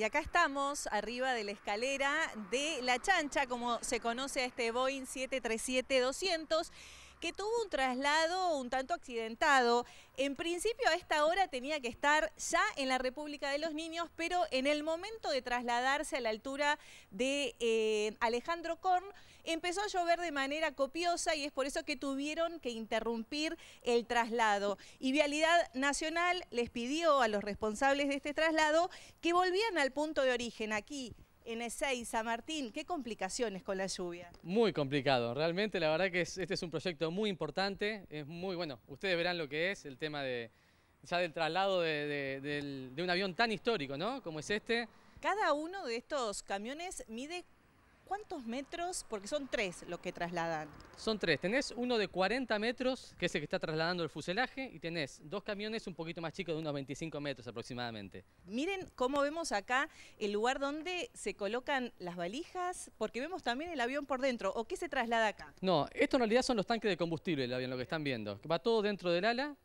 Y acá estamos arriba de la escalera de la chancha, como se conoce a este Boeing 737-200 que tuvo un traslado un tanto accidentado. En principio a esta hora tenía que estar ya en la República de los Niños, pero en el momento de trasladarse a la altura de eh, Alejandro Korn, Empezó a llover de manera copiosa y es por eso que tuvieron que interrumpir el traslado. Y Vialidad Nacional les pidió a los responsables de este traslado que volvieran al punto de origen, aquí en Ezeiza, San Martín, ¿qué complicaciones con la lluvia? Muy complicado, realmente la verdad que este es un proyecto muy importante, es muy bueno, ustedes verán lo que es el tema de ya del traslado de, de un avión tan histórico, ¿no? Como es este. Cada uno de estos camiones mide cuántos metros, porque son tres los que trasladan. Son tres. Tenés uno de 40 metros, que es el que está trasladando el fuselaje, y tenés dos camiones un poquito más chicos de unos 25 metros aproximadamente. Miren cómo vemos acá el lugar donde se colocan las valijas, porque vemos también el avión por dentro. ¿O qué se traslada acá? No, esto en realidad son los tanques de combustible del avión, lo que están viendo. Va todo dentro del ala,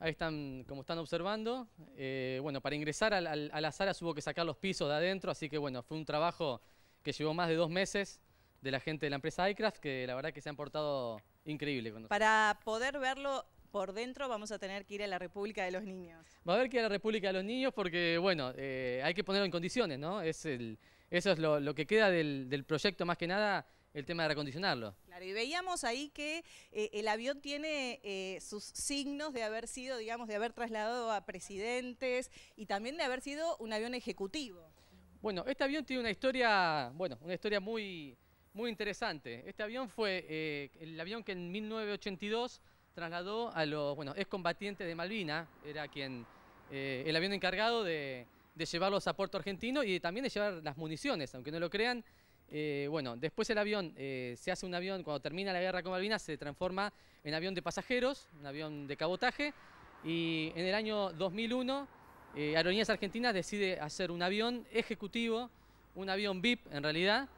Ahí están, como están observando, eh, bueno, para ingresar a, a, alas la sala hubo que sacar los pisos de adentro, así que bueno, fue un trabajo que llevó más de dos meses de la gente de la empresa iCraft, que la verdad que se han portado increíble. Para poder verlo por dentro vamos a tener que ir a la República de los Niños. Va a haber que ir a la República de los Niños porque, bueno, eh, hay que ponerlo en condiciones, ¿no? Es el, eso es lo, que queda del, proyecto, más que nada, el tema de recondicionarlo. Claro, y veíamos ahí que eh, el avión tiene eh, sus signos de haber sido, digamos, de haber trasladado a presidentes y también de haber sido un avión ejecutivo. Bueno, este avión tiene una historia, bueno, una historia muy, muy interesante. Este avión fue eh, el avión que en 1982 trasladó a los bueno, excombatientes de Malvina, era quien eh, el avión encargado de, llevarlos a Puerto Argentino y también de llevar las municiones, aunque no lo crean. Eh, bueno, después el avión se hace un avión, cuando termina la guerra con Malvinas, se transforma en avión de pasajeros, un avión de cabotaje, y en el año 2001 eh, Aerolíneas Argentinas decide hacer un avión ejecutivo, un avión VIP en realidad,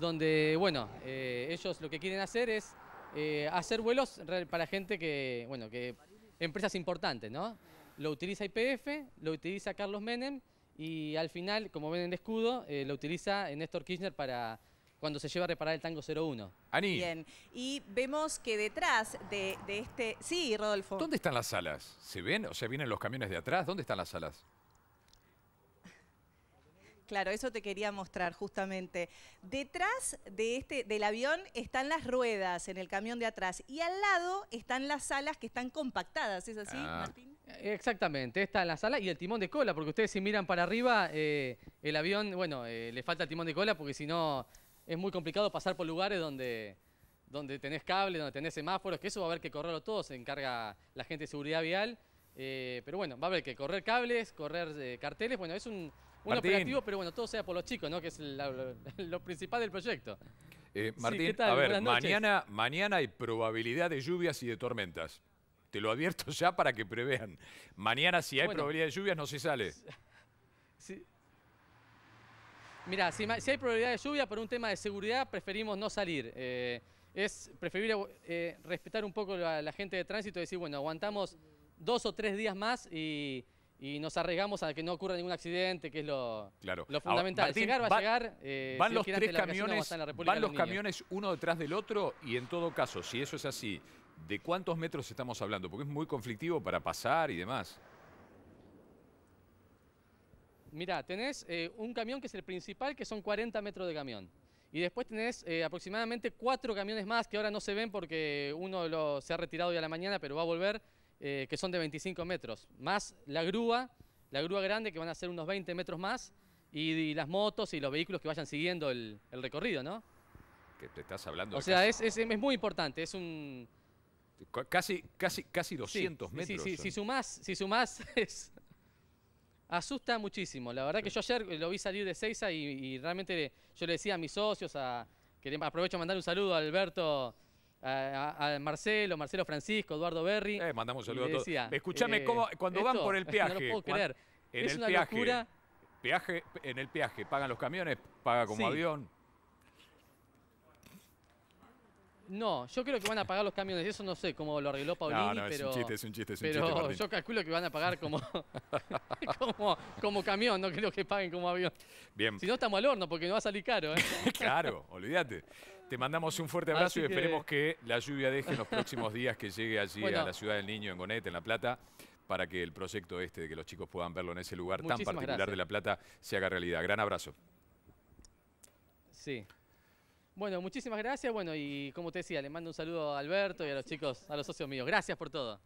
donde, bueno, eh, ellos lo que quieren hacer es eh, hacer vuelos para gente que, bueno, que empresas importantes, ¿no? Lo utiliza IPF, lo utiliza Carlos Menem y al final, como ven en el escudo, eh, lo utiliza Néstor Kirchner para cuando se lleva a reparar el tango 01. Bien. Y vemos que detrás de, este... Sí, Rodolfo. ¿Dónde están las salas? ¿Se ven? O sea, vienen los camiones de atrás. ¿Dónde están las salas? Claro, eso te quería mostrar justamente. Detrás de este, del avión están las ruedas en el camión de atrás y al lado están las salas que están compactadas, ¿es así, ah. Martín? Eh, exactamente, está las la sala y el timón de cola, porque ustedes si miran para arriba, eh, el avión, bueno, eh, le falta el timón de cola porque si no es muy complicado pasar por lugares donde, donde tenés cables, donde tenés semáforos, que eso va a haber que correrlo todo, se encarga la gente de seguridad vial. Eh, pero bueno, va a haber que correr cables, correr eh, carteles. Bueno, es un, un operativo, pero bueno, todo sea por los chicos, ¿no? Que es lo, principal del proyecto. Eh, Martín, a ver, mañana, mañana hay probabilidad de lluvias y de tormentas. Te lo advierto ya para que prevean. Mañana si hay probabilidad de lluvias no se sale. Sí. Mira, si, hay probabilidad de lluvia, por un tema de seguridad preferimos no salir. Eh, es preferible eh, respetar un poco a la, gente de tránsito y decir, bueno, aguantamos dos o tres días más y, nos arriesgamos a que no ocurra ningún accidente, que es lo, fundamental. llegar va, a llegar. Eh, van los tres camiones, van los camiones uno detrás del otro y en todo caso, si eso es así, ¿de cuántos metros estamos hablando? Porque es muy conflictivo para pasar y demás. Mira, tenés eh, un camión que es el principal, que son 40 metros de camión. Y después tenés eh, aproximadamente cuatro camiones más que ahora no se ven porque uno se ha retirado ya a la mañana, pero va a volver, eh, que son de 25 metros. Más la grúa, la grúa grande, que van a ser unos 20 metros más, y, las motos y los vehículos que vayan siguiendo el, recorrido, ¿no? Que te estás hablando. O sea, es, muy importante, es un, Casi, casi, casi 200 metros. si sumás, si sumás es, asusta muchísimo. La verdad que yo ayer lo vi salir de Seiza y, realmente yo le decía a mis socios, a, aprovecho a mandar un saludo a Alberto. A, Marcelo, Marcelo Francisco, Eduardo Berry. Eh, mandamos un saludo a todos. Escuchame, eh, cómo, cuando van por el peaje. es una peaje, locura. en el peaje, pagan los camiones, paga como avión. No, yo creo que van a pagar los camiones. Eso no sé cómo lo arregló Paulini, no, no, es Un chiste, es un chiste, un chiste. yo calculo que van a pagar como, como, camión, no creo que paguen como avión. Bien. Si no, estamos al horno porque no va a salir caro. ¿eh? claro, olvídate. Te mandamos un fuerte abrazo y esperemos que... la lluvia deje en los próximos días que llegue allí a la ciudad del Niño, en Gonet, en La Plata para que el proyecto este, de que los chicos puedan verlo en ese lugar tan particular de La Plata, se haga realidad. Gran abrazo. Sí. Bueno, muchísimas gracias. Bueno, y como te decía, le mando un saludo a Alberto y a los chicos, a los socios míos. Gracias por todo.